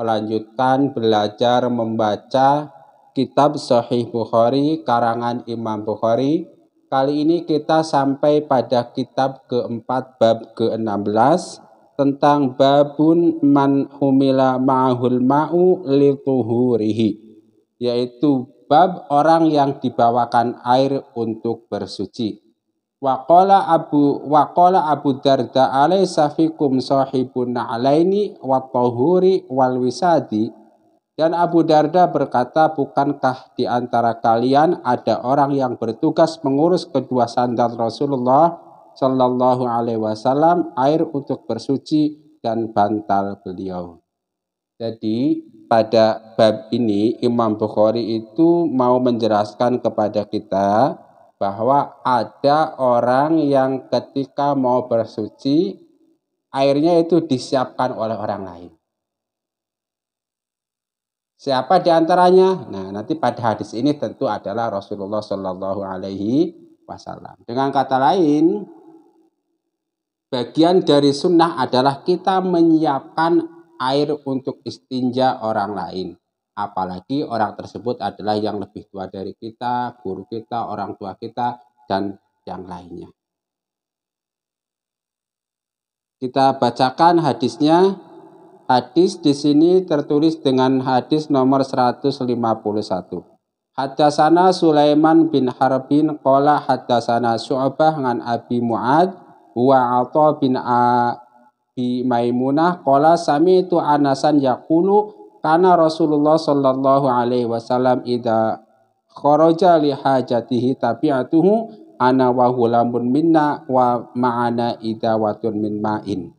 melanjutkan belajar membaca kitab Sahih Bukhari karangan Imam Bukhari. Kali ini kita sampai pada kitab keempat bab ke-16 tentang babun man humila ma'ahul ma'u lituhurihi yaitu bab orang yang dibawakan air untuk bersuci. Waqala Abu Waqala Abu Darda alaisa safikum sahibun Alaini wa tahuri wal wisadi dan Abu Darda berkata bukankah di antara kalian ada orang yang bertugas mengurus kedua sandal Rasulullah Shallallahu alaihi wasallam air untuk bersuci dan bantal beliau. Jadi pada bab ini Imam Bukhari itu mau menjelaskan kepada kita bahwa ada orang yang ketika mau bersuci airnya itu disiapkan oleh orang lain. Siapa di antaranya? Nah, nanti pada hadis ini tentu adalah Rasulullah Shallallahu alaihi wasallam. Dengan kata lain, bagian dari sunnah adalah kita menyiapkan air untuk istinja orang lain apalagi orang tersebut adalah yang lebih tua dari kita, guru kita, orang tua kita, dan yang lainnya. Kita bacakan hadisnya. Hadis di sini tertulis dengan hadis nomor 151. Hadasana Sulaiman bin Harbin qala hadasana Syu'bah dengan Abi Mu'ad wa Atha bin Abi Maimunah qala sami'tu Anasan yaqulu karena Rasulullah Shallallahu Alaihi Wasallam ida khoroja li hajatihi atuhu ana wahulamun minna wa ma'ana ida watun min ma'in.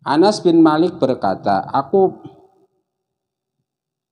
Anas bin Malik berkata, aku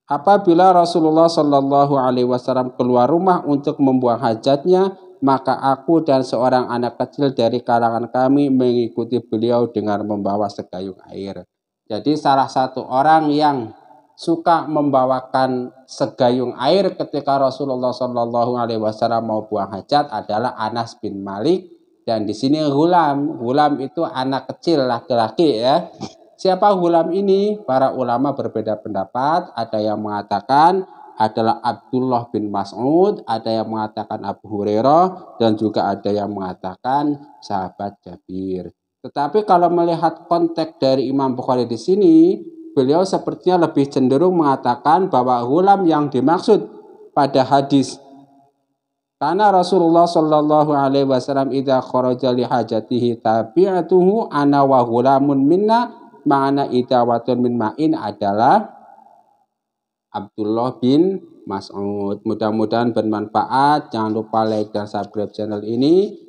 apabila Rasulullah Shallallahu Alaihi Wasallam keluar rumah untuk membuang hajatnya, maka aku dan seorang anak kecil dari kalangan kami mengikuti beliau dengan membawa segayung air. Jadi salah satu orang yang suka membawakan segayung air ketika Rasulullah Shallallahu Alaihi Wasallam mau buang hajat adalah Anas bin Malik dan di sini Hulam Hulam itu anak kecil laki-laki ya siapa Hulam ini para ulama berbeda pendapat ada yang mengatakan adalah Abdullah bin Mas'ud ada yang mengatakan Abu Hurairah dan juga ada yang mengatakan sahabat Jabir tetapi kalau melihat konteks dari Imam Bukhari di sini beliau sepertinya lebih cenderung mengatakan bahwa hulam yang dimaksud pada hadis karena Rasulullah Shallallahu Alaihi Wasallam idha khurajali hajatihi, hajatihi atuhu ana wahulamun minna mana idawatun min ma'in adalah Abdullah bin Mas'ud. Mudah-mudahan bermanfaat. Jangan lupa like dan subscribe channel ini.